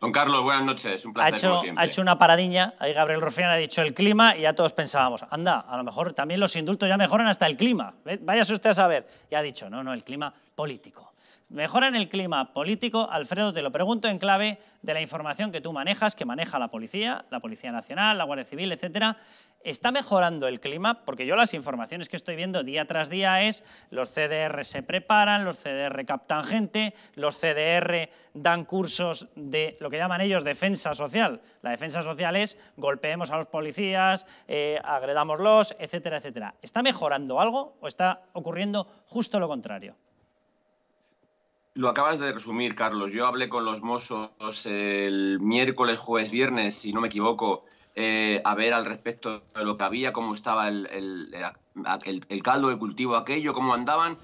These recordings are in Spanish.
Don Carlos, buenas noches, un placer. Ha hecho, hecho una paradiña, ahí Gabriel Rufián ha dicho el clima y ya todos pensábamos, anda, a lo mejor también los indultos ya mejoran hasta el clima, váyase usted a saber. Y ha dicho, no, no, el clima político. Mejoran el clima político, Alfredo, te lo pregunto en clave de la información que tú manejas, que maneja la policía, la Policía Nacional, la Guardia Civil, etcétera. ¿Está mejorando el clima? Porque yo las informaciones que estoy viendo día tras día es los CDR se preparan, los CDR captan gente, los CDR dan cursos de lo que llaman ellos defensa social. La defensa social es golpeemos a los policías, eh, agredámoslos, etcétera, etcétera. ¿Está mejorando algo o está ocurriendo justo lo contrario? Lo acabas de resumir, Carlos. Yo hablé con los mozos el miércoles, jueves, viernes, si no me equivoco, eh, a ver al respecto de lo que había, cómo estaba el, caldo de cultivo aquello, cómo andaban.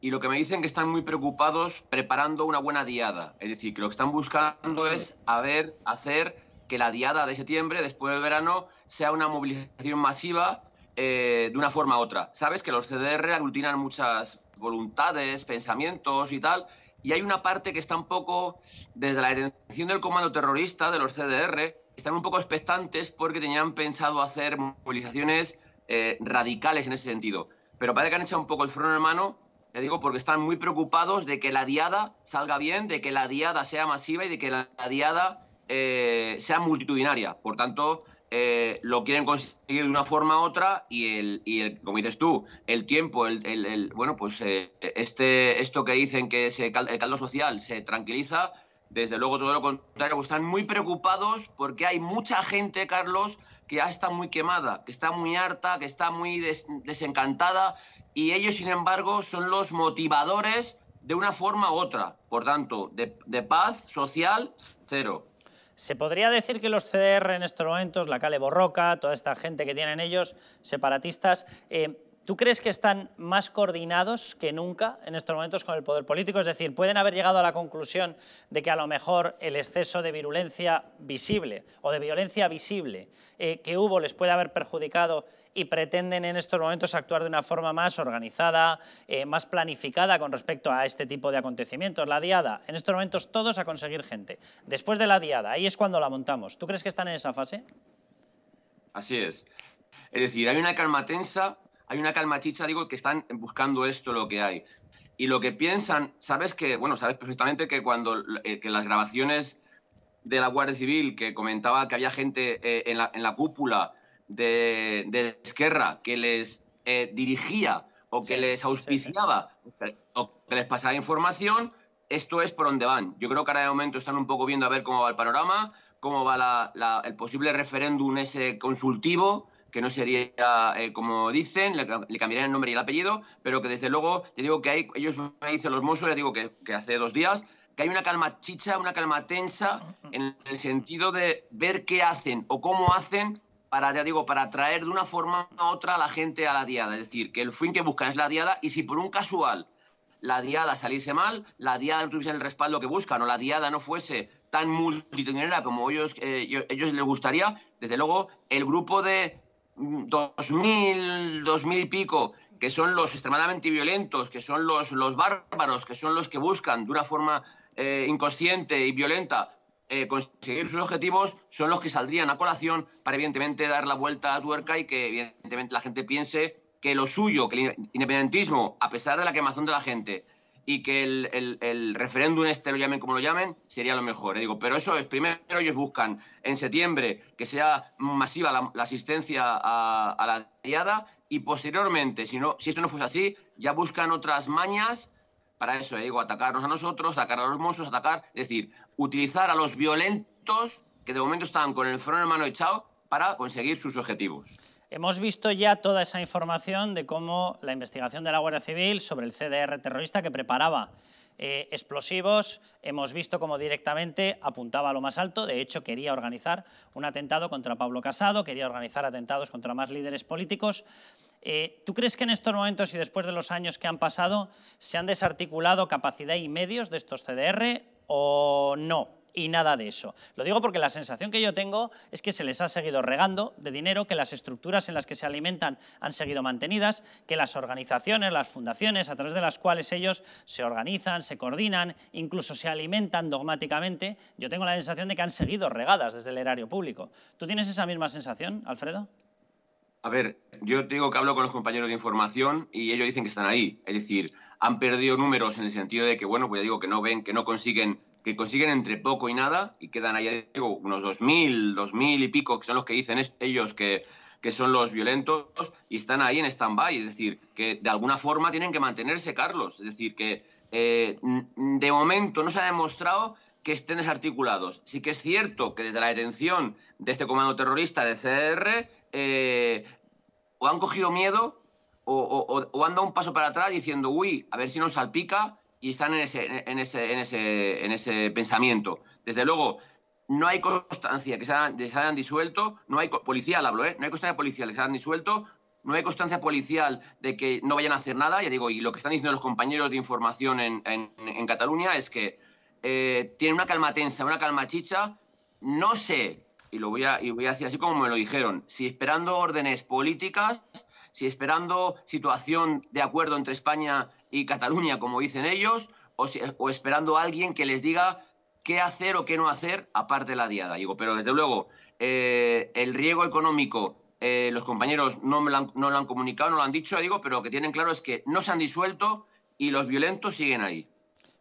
Y lo que me dicen es que están muy preocupados preparando una buena diada. Es decir, que lo que están buscando es a hacer que la diada de septiembre, después del verano, sea una movilización masiva eh, de una forma u otra. Sabes que los CDR aglutinan muchas voluntades, pensamientos y tal, y hay una parte que está un poco, desde la detención del comando terrorista de los CDR, están un poco expectantes porque tenían pensado hacer movilizaciones eh, radicales en ese sentido. Pero parece que han echado un poco el freno en mano, ya digo, porque están muy preocupados de que la diada salga bien, de que la diada sea masiva y de que la, diada eh, sea multitudinaria. Por tanto, eh, lo quieren conseguir de una forma u otra y el, el como dices tú, el tiempo, el, bueno, pues eh, este, esto que dicen que se, el caldo social se tranquiliza, desde luego todo lo contrario, pues están muy preocupados porque hay mucha gente, Carlos, que ya está muy quemada, que está muy harta, que está muy desencantada y ellos, sin embargo, son los motivadores de una forma u otra. Por tanto, de paz social, cero. Se podría decir que los CDR en estos momentos, la Cale Borroca, toda esta gente que tienen ellos, separatistas, eh, ¿Tú crees que están más coordinados que nunca en estos momentos con el poder político? Es decir, pueden haber llegado a la conclusión de que a lo mejor el exceso de virulencia visible o de violencia visible eh, que hubo les puede haber perjudicado y pretenden en estos momentos actuar de una forma más organizada, eh, más planificada con respecto a este tipo de acontecimientos. La diada, en estos momentos todos a conseguir gente. Después de la diada, ahí es cuando la montamos. ¿Tú crees que están en esa fase? Así es. Es decir, hay una calma tensa hay una calma chicha, digo, que están buscando esto lo que hay. Y lo que piensan, sabes que, bueno, sabes perfectamente que cuando eh, que las grabaciones de la Guardia Civil, que comentaba que había gente eh, en, la, en, la, cúpula de, de Esquerra que les eh, dirigía o que les auspiciaba o que les pasaba información, esto es por donde van. Yo creo que ahora de momento están un poco viendo a ver cómo va el panorama, cómo va el posible referéndum ese consultivo que no sería eh, como dicen, le, le, cambiarían el nombre y el apellido, pero que desde luego, te digo que hay, ellos me dicen los mozos, ya digo que, hace dos días, que hay una calma chicha, una calma tensa, en el sentido de ver qué hacen o cómo hacen para, ya digo, para atraer de una forma u otra a la gente a la diada. Es decir, que el fin que buscan es la diada y si por un casual la diada saliese mal, la diada no tuviese el respaldo que buscan o la diada no fuese tan multitudinaria como ellos, eh, ellos les gustaría, desde luego el grupo de Dos 2000 y pico, que son los extremadamente violentos, que son los, los bárbaros, que son los que buscan de una forma eh, inconsciente y violenta eh, conseguir sus objetivos, son los que saldrían a colación para, evidentemente, dar la vuelta a tuerca y que, evidentemente, la gente piense que lo suyo, que el independentismo, a pesar de la quemazón de la gente, y que el, el, referéndum este lo llamen como lo llamen, sería lo mejor. digo, pero eso es, primero ellos buscan en septiembre que sea masiva la, asistencia a, la aliada, y posteriormente, si, no, si esto no fuese así, ya buscan otras mañas para eso, eh. digo, atacarnos a nosotros, atacar a los monstruos, atacar, es decir, utilizar a los violentos que de momento están con el freno en mano echado para conseguir sus objetivos. Hemos visto ya toda esa información de cómo la investigación de la Guardia Civil sobre el CDR terrorista que preparaba eh, explosivos, hemos visto cómo directamente apuntaba a lo más alto, de hecho quería organizar un atentado contra Pablo Casado, quería organizar atentados contra más líderes políticos. Eh, ¿Tú crees que en estos momentos y después de los años que han pasado se han desarticulado capacidad y medios de estos CDR o no? y nada de eso. Lo digo porque la sensación que yo tengo es que se les ha seguido regando de dinero, que las estructuras en las que se alimentan han seguido mantenidas, que las organizaciones, las fundaciones, a través de las cuales ellos se organizan, se coordinan, incluso se alimentan dogmáticamente, yo tengo la sensación de que han seguido regadas desde el erario público. ¿Tú tienes esa misma sensación, Alfredo? A ver, yo digo que hablo con los compañeros de información y ellos dicen que están ahí. Es decir, han perdido números en el sentido de que, bueno, pues ya digo que no ven, que no consiguen que consiguen entre poco y nada y quedan ahí, digo, unos 2.000, 2.000 y pico, que son los que dicen ellos que, son los violentos y están ahí en stand-by. Es decir, que de alguna forma tienen que mantenerse, Carlos. Es decir, que eh, de momento no se ha demostrado que estén desarticulados. Sí que es cierto que desde la detención de este comando terrorista de CR eh, o han cogido miedo o, o, han dado un paso para atrás diciendo, uy, a ver si nos salpica y están en ese, ese, ese, en ese pensamiento. Desde luego, no hay constancia que se hayan, que se hayan disuelto, no hay policial, hablo, ¿eh? no hay constancia policial que se hayan disuelto, no hay constancia policial de que no vayan a hacer nada, ya digo, y lo que están diciendo los compañeros de información en, Cataluña es que tiene eh, tienen una calma tensa, una calma chicha, no sé, y lo voy a, y voy a decir así como me lo dijeron, si esperando órdenes políticas si esperando situación de acuerdo entre España y Cataluña, como dicen ellos, o, esperando a alguien que les diga qué hacer o qué no hacer, aparte de la diada. Digo, pero desde luego, eh, el riego económico, eh, los compañeros no, me lo han, lo han comunicado, no lo han dicho, digo, pero lo que tienen claro es que no se han disuelto y los violentos siguen ahí.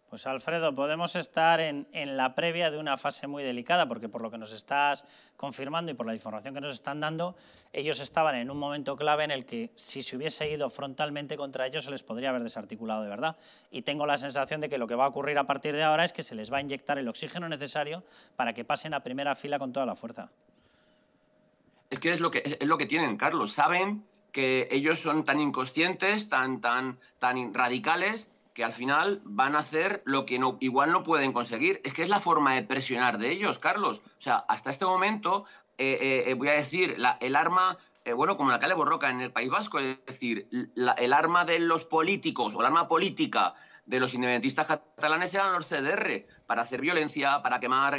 Pues Alfredo, podemos estar en, en, la previa de una fase muy delicada, porque por lo que nos estás confirmando y por la información que nos están dando, ellos estaban en un momento clave en el que si se hubiese ido frontalmente contra ellos se les podría haber desarticulado de verdad. Y tengo la sensación de que lo que va a ocurrir a partir de ahora es que se les va a inyectar el oxígeno necesario para que pasen a primera fila con toda la fuerza. Es que es lo que, es lo que tienen, Carlos. Saben que ellos son tan inconscientes, tan, tan, tan radicales que al final van a hacer lo que no, igual no pueden conseguir. Es que es la forma de presionar de ellos, Carlos. O sea, hasta este momento, eh, eh, eh, voy a decir, el arma bueno, como la calle Borroca en el País Vasco, es decir, el arma de los políticos o el arma política de los independentistas catalanes eran los CDR, para hacer violencia, para quemar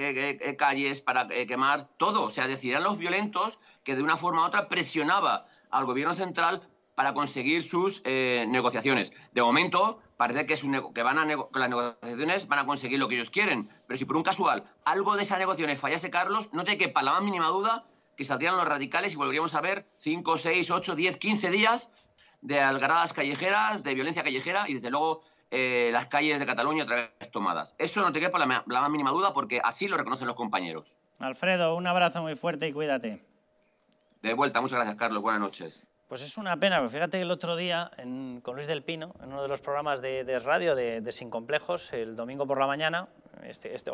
calles, para quemar todo. O sea, decir, eran los violentos que de una forma u otra presionaba al gobierno central para conseguir sus negociaciones. De momento, parece que, es un que van a las negociaciones van a conseguir lo que ellos quieren. Pero si por un casual algo de esas negociaciones fallase Carlos, no te quepa la más mínima duda que saldrían los radicales y volveríamos a ver 5, 6, 8, 10, 15 días de algaradas callejeras, de violencia callejera y desde luego eh, las calles de Cataluña otra vez tomadas. Eso no te quepa la más mínima duda porque así lo reconocen los compañeros. Alfredo, un abrazo muy fuerte y cuídate. De vuelta, muchas gracias Carlos, buenas noches. Pues es una pena, pero fíjate que el otro día con Luis del Pino, en uno de los programas de, radio de, Sin Complejos, el domingo por la mañana, este, este